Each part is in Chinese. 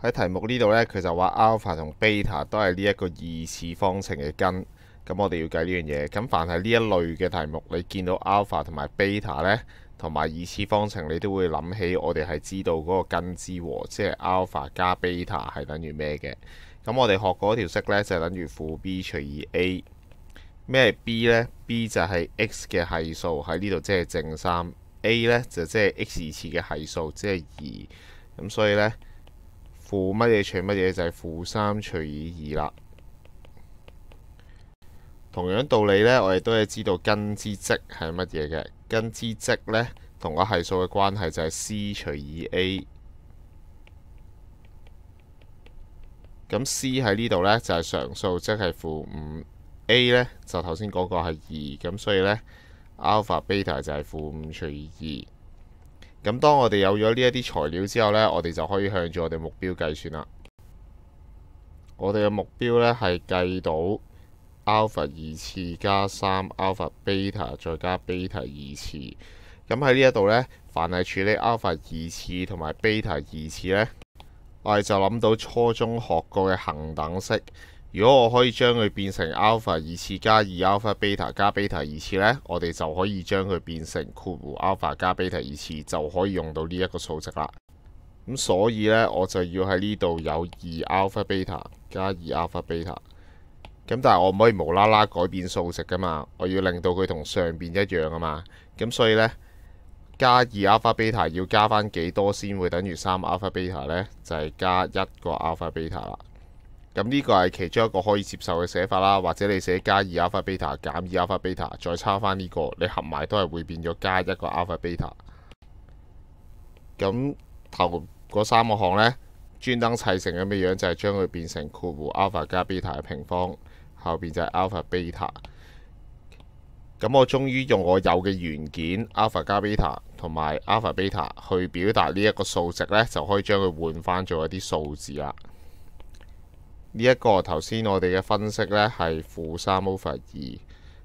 喺題目呢度咧，佢就話 alpha 同 beta 都係呢一個二次方程嘅根。咁我哋要計呢樣嘢。咁凡係呢一類嘅題目，你見到 alpha 同埋 beta 咧，同埋二次方程，你都會諗起我哋係知道嗰個根之和，即係 alpha 加 beta 係等於咩嘅？咁我哋學過條式咧，就等於負 b 除以 a。咩 b 咧？b 就係 x 嘅係數喺呢度，即係正三。a 咧就即係 x 次嘅係數，即係二。咁所以咧。負乜嘢除乜嘢就係負三除以二啦。同樣道理咧，我哋都係知道根之積係乜嘢嘅。根之積咧同個係數嘅關係就係 c 除以 a。咁 c 喺呢度咧就係常數，即係負五。a 咧就頭先講過係二，咁所以咧 alpha、beta 就係負五除以二。咁當我哋有咗呢一啲材料之後呢，我哋就可以向住我哋目標計算啦。我哋嘅目標呢係計到 alpha 二次加三 alpha beta 再加 beta 二次。咁喺呢一度呢，凡係處理 alpha 二次同埋 beta 二次呢，我哋就諗到初中學過嘅恆等式。如果我可以將佢變成 alpha 二次加二 alpha beta 加 beta 二次呢，我哋就可以將佢變成括弧 alpha 加 beta 二次就可以用到呢一個數值啦。咁所以呢，我就要喺呢度有二 alpha beta 加二 alpha beta。咁但係我唔可以無啦啦改變數值噶嘛，我要令到佢同上面一樣啊嘛。咁所以呢，加二 alpha beta 要加翻幾多先會等於三 alpha beta 呢？就係加一個 alpha beta 啦。咁呢個係其中一個可以接受嘅寫法啦，或者你寫加二 alpha beta 減二 alpha beta 再抄翻呢個，你合埋都係會變咗加一個 alpha beta。咁頭嗰三個項咧，專登砌成咁嘅樣，就係將佢變成括弧 alpha 加 beta 嘅平方，後邊就係 alpha beta。咁我終於用我有嘅元件 alpha 加 beta 同埋 alpha beta 去表達呢一個數值咧，就可以將佢換翻做一啲數字啦。呢一個頭先我哋嘅分析呢係負三 over 二，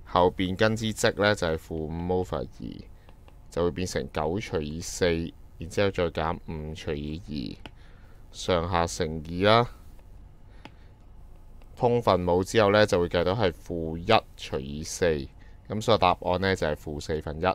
後邊跟之積呢就係負五 over 二，就會變成九除以四，然之後再減五除以二，上下乘二啦，通分母之後呢，就會計到係負一除以四，咁所以答案呢就係負四分一。